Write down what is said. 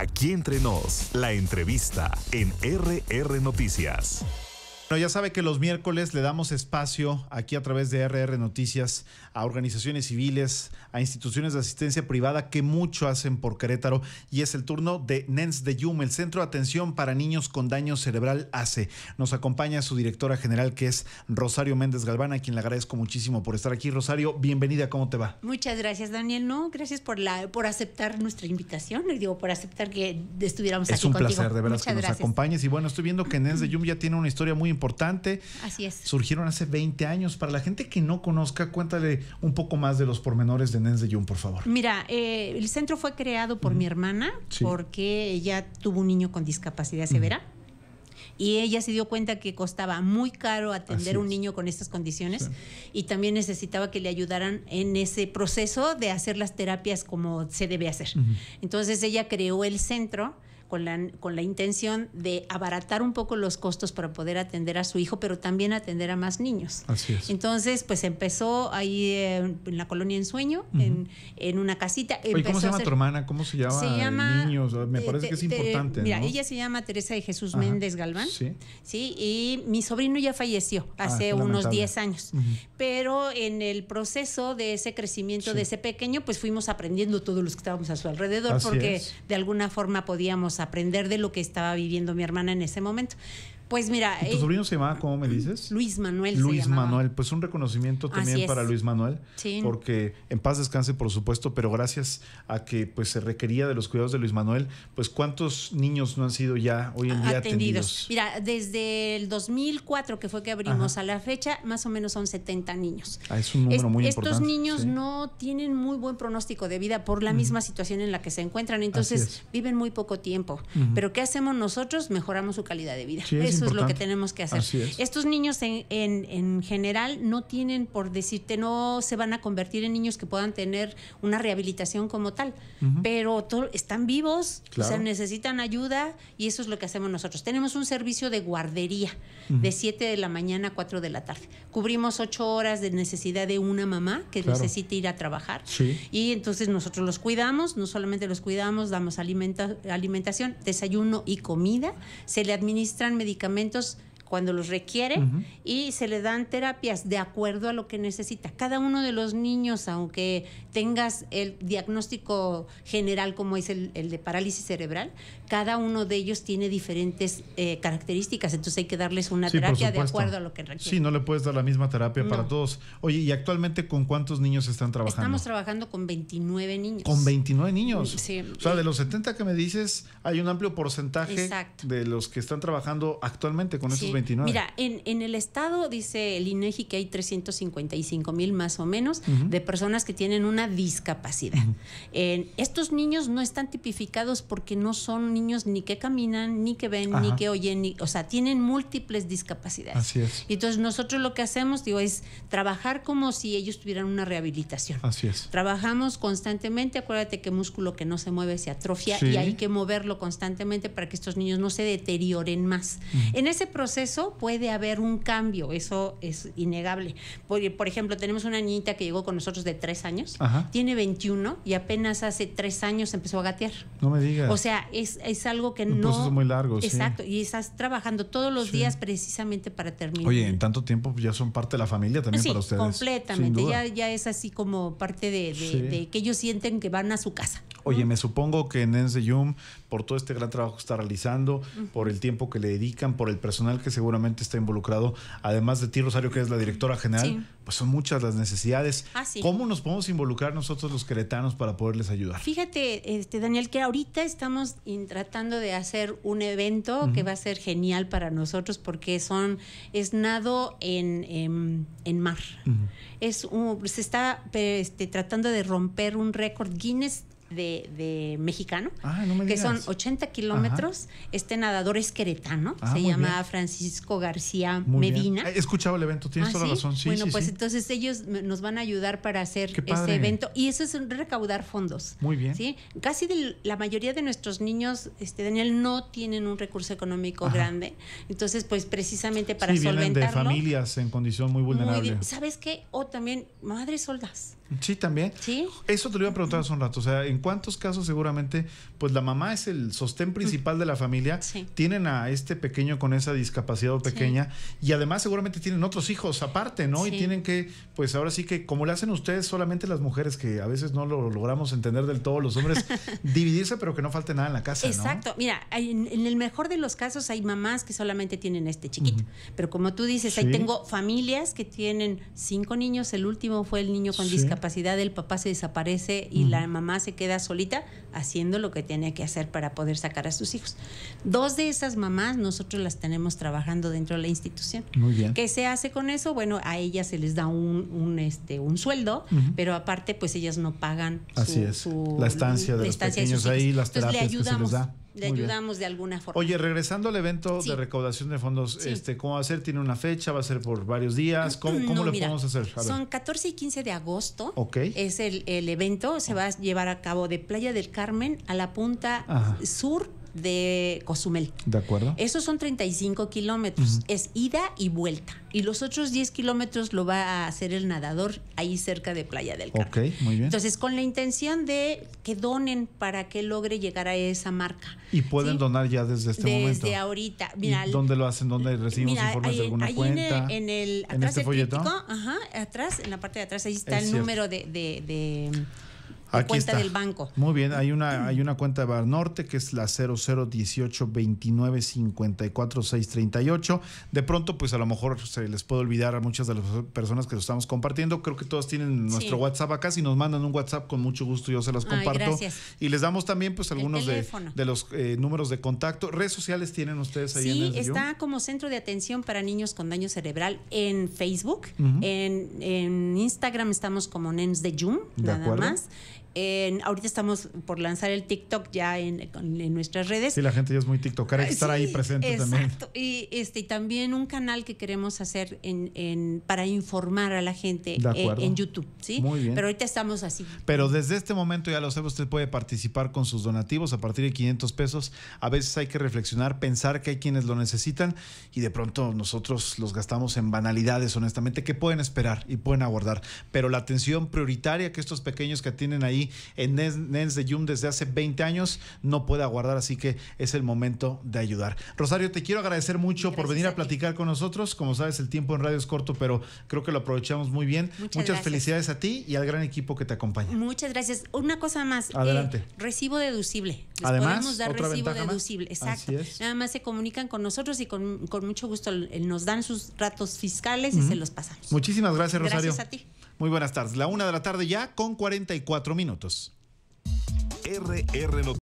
Aquí entre nos, la entrevista en RR Noticias. Bueno, ya sabe que los miércoles le damos espacio aquí a través de RR Noticias a organizaciones civiles, a instituciones de asistencia privada que mucho hacen por Querétaro y es el turno de NENS de YUM, el Centro de Atención para Niños con Daño Cerebral ACE. Nos acompaña su directora general que es Rosario Méndez Galván, a quien le agradezco muchísimo por estar aquí. Rosario, bienvenida, ¿cómo te va? Muchas gracias, Daniel. No, gracias por la por aceptar nuestra invitación, digo, por aceptar que estuviéramos aquí contigo. Es un placer de verdad, que nos acompañes y bueno, estoy viendo que NENS de YUM ya tiene una historia muy importante importante. Así es. Surgieron hace 20 años. Para la gente que no conozca, cuéntale un poco más de los pormenores de Nens de Jung, por favor. Mira, eh, el centro fue creado por mi hermana porque ella tuvo un niño con discapacidad severa. y ella se dio cuenta que costaba muy caro atender un niño con estas condiciones y también necesitaba que le ayudaran en ese proceso de hacer las terapias como se debe hacer. Entonces ella creó el centro con la, con la intención de abaratar un poco los costos para poder atender a su hijo, pero también atender a más niños. Así es. Entonces, pues empezó ahí eh, en, la colonia En Sueño, en, una casita. ¿Cómo se llama tu hermana? ¿Cómo se llama? niños, me parece que es importante. Mira, ella se llama Teresa de Jesús Méndez Galván. Sí. Sí, y mi sobrino ya falleció ah, hace unos 10 años. Pero en el proceso de ese crecimiento de ese pequeño, pues fuimos aprendiendo todos los que estábamos a su alrededor, porque de alguna forma podíamos aprender de lo que estaba viviendo mi hermana en ese momento. Pues mira. ¿Tu eh, sobrino se llamaba, cómo me dices? Luis Manuel. Luis Manuel, pues un reconocimiento también para Luis Manuel, sí. porque en paz descanse, por supuesto, pero gracias a que pues se requería de los cuidados de Luis Manuel, pues cuántos niños no han sido ya hoy en día atendidos. Mira, desde el 2004 que fue que abrimos a la fecha, más o menos son 70 niños. Ah, es un número muy importante. Estos niños no tienen muy buen pronóstico de vida por la misma situación en la que se encuentran, entonces viven muy poco tiempo. Pero ¿qué hacemos nosotros? Mejoramos su calidad de vida. es eso es lo que tenemos que hacer. Estos niños en, general no tienen, por decirte, no se van a convertir en niños que puedan tener una rehabilitación como tal, pero están vivos, necesitan ayuda y eso es lo que hacemos nosotros. Tenemos un servicio de guardería de 7 de la mañana a 4 de la tarde. Cubrimos 8 horas de necesidad de una mamá que necesita ir a trabajar y entonces nosotros los cuidamos, no solamente los cuidamos, damos alimentación, desayuno y comida, se le administran medicamentos momentos cuando los requiere y se le dan terapias de acuerdo a lo que necesita. Cada uno de los niños, aunque tengas el diagnóstico general como es el, de parálisis cerebral, cada uno de ellos tiene diferentes eh, características, entonces hay que darles una terapia de acuerdo a lo que requiere. Sí, no le puedes dar la misma terapia para todos. Oye, ¿y actualmente con cuántos niños están trabajando? Estamos trabajando con 29 niños. ¿Con 29 niños? O sea, de los 70 que me dices, hay un amplio porcentaje de los que están trabajando actualmente con esos 29 Mira, en, el estado dice el INEGI e que hay 355 mil más o menos de personas que tienen una discapacidad. estos niños no están tipificados porque no son niños ni que caminan, ni que ven, ni que oyen, o sea, tienen múltiples discapacidades. Así es. entonces nosotros lo que hacemos, digo, es trabajar como si ellos tuvieran una rehabilitación. Así es. Trabajamos constantemente, acuérdate que músculo que no se mueve se atrofia y hay que moverlo constantemente para que estos niños no se deterioren más. En ese proceso eso puede haber un cambio, eso es innegable. Por, ejemplo, tenemos una niñita que llegó con nosotros de tres años, tiene 21 y apenas hace tres años empezó a gatear. No me digas. O sea, es, es algo que un no... Proceso muy largo, Exacto, y estás trabajando todos los días precisamente para terminar. Oye, en tanto tiempo ya son parte de la familia también para ustedes. Completamente, ya, ya es así como parte de que ellos sienten que van a su casa. Oye, me supongo que Nense Yum, por todo este gran trabajo que está realizando, por el tiempo que le dedican, por el personal que seguramente está involucrado, además de ti, Rosario, que es la directora general, pues son muchas las necesidades. Ah, sí. ¿Cómo nos podemos involucrar nosotros los queretanos para poderles ayudar? Fíjate, este, Daniel, que ahorita estamos tratando de hacer un evento que va a ser genial para nosotros porque son, es nado en, em, mar. es se está este, tratando de romper un récord Guinness de, mexicano, ah, que son 80 kilómetros. Este nadador es queretano, ah, se llama Francisco García Medina. He escuchado el evento, tienes ah, toda la razón. Sí, bueno, pues entonces ellos nos van a ayudar para hacer este evento y eso es recaudar fondos. Muy bien. Casi la mayoría de nuestros niños, este Daniel, no tienen un recurso económico grande. Entonces, pues precisamente para sí, de familias en condición muy vulnerable. ¿Sabes qué? O también madres soldas. Sí, también. Sí. Eso te lo iba a preguntar hace un rato. O sea, en cuántos casos seguramente, pues la mamá es el sostén principal de la familia, tienen a este pequeño con esa discapacidad pequeña y además seguramente tienen otros hijos aparte, ¿no? Y tienen que, pues ahora sí que como le hacen ustedes solamente las mujeres, que a veces no lo logramos entender del todo los hombres, dividirse pero que no falte nada en la casa. Exacto, mira, en, el mejor de los casos hay mamás que solamente tienen este chiquito, pero como tú dices, ahí tengo familias que tienen cinco niños, el último fue el niño con discapacidad, el papá se desaparece y la mamá se queda solita haciendo lo que tiene que hacer para poder sacar a sus hijos. Dos de esas mamás nosotros las tenemos trabajando dentro de la institución. Muy bien. ¿Qué se hace con eso? Bueno, a ellas se les da un, este, un sueldo, pero aparte pues ellas no pagan la estancia de los pequeños ahí, las Entonces, terapias se les da le ayudamos de alguna forma. Oye, regresando al evento de recaudación de fondos, este, ¿cómo va a ser? ¿Tiene una fecha? ¿Va a ser por varios días? ¿Cómo, lo podemos hacer? son 14 y 15 de agosto. Es el, evento. Se va a llevar a cabo de Playa del Carmen a la punta sur de Cozumel. De acuerdo. Esos son 35 kilómetros, es ida y vuelta. Y los otros 10 kilómetros lo va a hacer el nadador ahí cerca de Playa del Carmen. Ok, muy bien. Entonces, con la intención de que donen para que logre llegar a esa marca. Y pueden donar ya desde este momento. Desde ahorita. ¿Dónde lo hacen? ¿Dónde recibimos informes de alguna ahí cuenta? En el, en este atrás ¿En ajá, atrás, en la parte de atrás, ahí está el número de Aquí cuenta del banco. Muy bien, hay una, mm. hay una cuenta de bar norte que es la 0018 29 De pronto, pues a lo mejor se les puede olvidar a muchas de las personas que lo estamos compartiendo. Creo que todos tienen nuestro WhatsApp acá. Si nos mandan un WhatsApp, con mucho gusto yo se las comparto. Y les damos también, pues, algunos de, los eh, números de contacto. ¿Redes sociales tienen ustedes ahí en está como Centro de Atención para Niños con Daño Cerebral en Facebook. en, Instagram estamos como NEMS de Jum, nada más ahorita estamos por lanzar el TikTok ya en, nuestras redes. Sí, la gente ya es muy TikTok. hay que estar ahí presente exacto. también. Y este, también un canal que queremos hacer en, para informar a la gente eh, en YouTube, ¿sí? Pero ahorita estamos así. Pero desde este momento, ya lo sé, usted puede participar con sus donativos a partir de 500 pesos. A veces hay que reflexionar, pensar que hay quienes lo necesitan y de pronto nosotros los gastamos en banalidades, honestamente, que pueden esperar y pueden abordar. Pero la atención prioritaria que estos pequeños que tienen ahí en Nens de Yum desde hace 20 años, no puede aguardar, así que es el momento de ayudar. Rosario, te quiero agradecer mucho por venir a, platicar con nosotros. Como sabes, el tiempo en radio es corto, pero creo que lo aprovechamos muy bien. Muchas, felicidades a ti y al gran equipo que te acompaña. Muchas gracias. Una cosa más. Eh, recibo deducible. Además, podemos recibo deducible. Nada más se comunican con nosotros y con, mucho gusto nos dan sus ratos fiscales y se los pasamos. Muchísimas gracias, Rosario. Gracias a ti. Muy buenas tardes. La una de la tarde ya con 44 minutos. RR